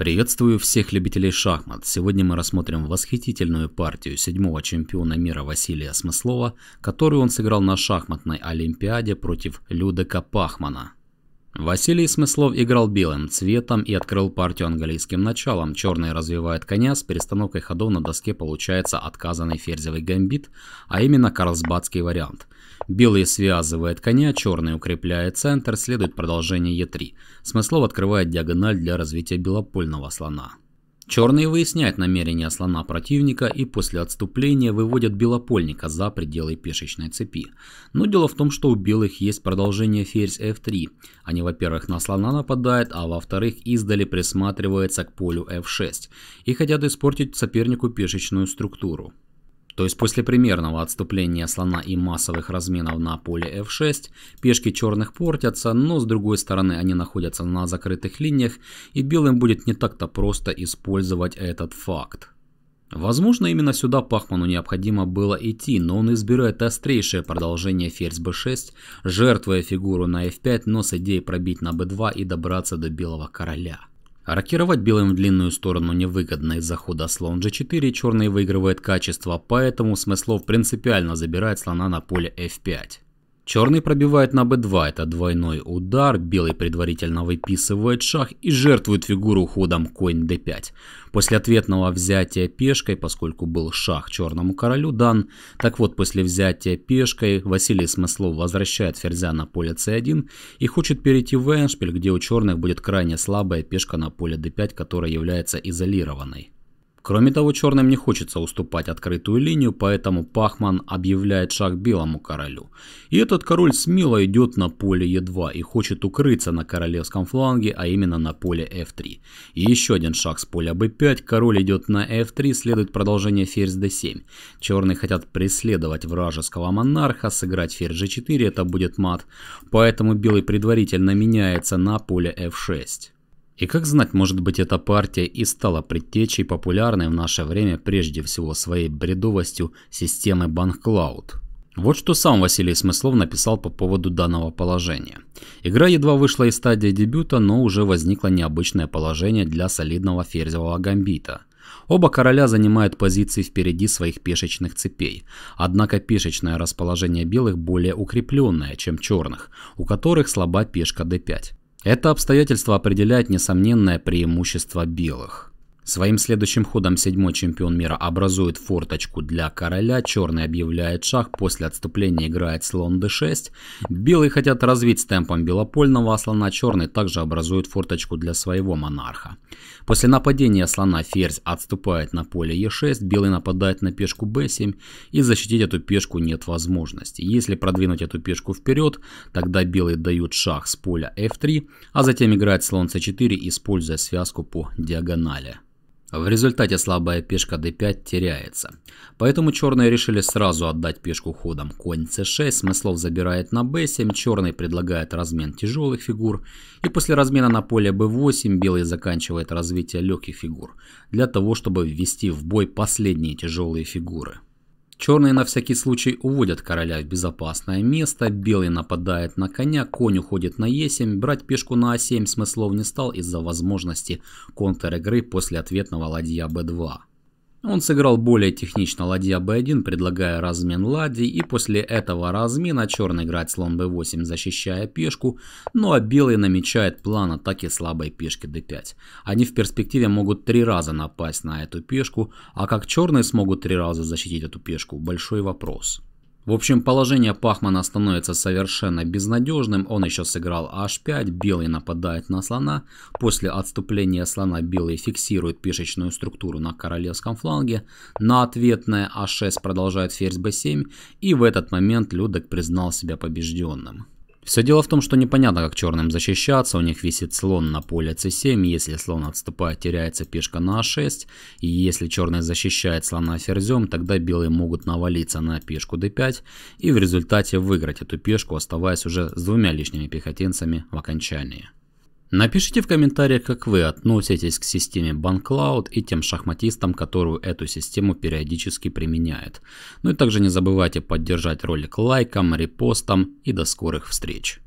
Приветствую всех любителей шахмат. Сегодня мы рассмотрим восхитительную партию седьмого чемпиона мира Василия Смыслова, которую он сыграл на шахматной олимпиаде против Людека Пахмана. Василий Смыслов играл белым цветом и открыл партию английским началом. Черный развивает коня, с перестановкой ходов на доске получается отказанный ферзевый гамбит, а именно карлсбадский вариант – Белый связывает коня, черный укрепляет центр, следует продолжение Е3. Смыслов открывает диагональ для развития белопольного слона. Черный выясняет намерения слона противника и после отступления выводят белопольника за пределы пешечной цепи. Но дело в том, что у белых есть продолжение ферзь f3. Они, во-первых, на слона нападают, а во-вторых, издали присматриваются к полю f6 и хотят испортить сопернику пешечную структуру. То есть после примерного отступления слона и массовых разменов на поле f6, пешки черных портятся, но с другой стороны они находятся на закрытых линиях, и белым будет не так-то просто использовать этот факт. Возможно, именно сюда Пахману необходимо было идти, но он избирает острейшее продолжение ферзь b6, жертвуя фигуру на f5, но с идеей пробить на b2 и добраться до белого короля. Рокировать белым в длинную сторону невыгодно из-за хода слон g4, черный выигрывает качество, поэтому Смыслов принципиально забирает слона на поле f5. Черный пробивает на b2, это двойной удар, белый предварительно выписывает шах и жертвует фигуру ходом конь d5. После ответного взятия пешкой, поскольку был шах черному королю дан, так вот после взятия пешкой Василий Смыслов возвращает ферзя на поле c1 и хочет перейти в эншпиль, где у черных будет крайне слабая пешка на поле d5, которая является изолированной. Кроме того, черным не хочется уступать открытую линию, поэтому Пахман объявляет шаг белому королю. И этот король смело идет на поле Е2 и хочет укрыться на королевском фланге, а именно на поле F3. И еще один шаг с поля B5, король идет на F3, следует продолжение ферзь D7. Черные хотят преследовать вражеского монарха, сыграть ферзь G4, это будет мат, поэтому белый предварительно меняется на поле F6. И как знать, может быть, эта партия и стала предтечей популярной в наше время прежде всего своей бредовостью системы Банклауд. Вот что сам Василий Смыслов написал по поводу данного положения. Игра едва вышла из стадии дебюта, но уже возникло необычное положение для солидного ферзевого гамбита. Оба короля занимают позиции впереди своих пешечных цепей, однако пешечное расположение белых более укрепленное, чем черных, у которых слаба пешка d5. Это обстоятельство определяет несомненное преимущество белых. Своим следующим ходом седьмой чемпион мира образует форточку для короля, черный объявляет шах, после отступления играет слон d6. Белые хотят развить с темпом белопольного слона, черный также образует форточку для своего монарха. После нападения слона ферзь отступает на поле e6, белый нападает на пешку b7 и защитить эту пешку нет возможности. Если продвинуть эту пешку вперед, тогда белые дают шах с поля f3, а затем играет слон c4, используя связку по диагонали. В результате слабая пешка d5 теряется. Поэтому черные решили сразу отдать пешку ходом. Конь c6, Смыслов забирает на b7, черный предлагает размен тяжелых фигур. И после размена на поле b8 белый заканчивает развитие легких фигур, для того чтобы ввести в бой последние тяжелые фигуры. Черные на всякий случай уводят короля в безопасное место, белый нападает на коня, конь уходит на Е7, брать пешку на А7 смыслов не стал из-за возможности контр-игры после ответного ладья b 2 он сыграл более технично ладья b1, предлагая размен ладей, и после этого размена черный играет слон b8, защищая пешку, ну а белый намечает план атаки слабой пешки d5. Они в перспективе могут три раза напасть на эту пешку, а как черные смогут три раза защитить эту пешку – большой вопрос. В общем, положение Пахмана становится совершенно безнадежным. Он еще сыграл h5, белый нападает на слона. После отступления слона белый фиксирует пешечную структуру на королевском фланге. На ответное h6 продолжает ферзь b7. И в этот момент Людок признал себя побежденным. Все дело в том, что непонятно, как черным защищаться, у них висит слон на поле c7, если слон отступает, теряется пешка на a6, а и если черный защищает слона ферзем, тогда белые могут навалиться на пешку d5 и в результате выиграть эту пешку, оставаясь уже с двумя лишними пехотинцами в окончании. Напишите в комментариях, как вы относитесь к системе BankCloud и тем шахматистам, которые эту систему периодически применяет. Ну и также не забывайте поддержать ролик лайком, репостом и до скорых встреч.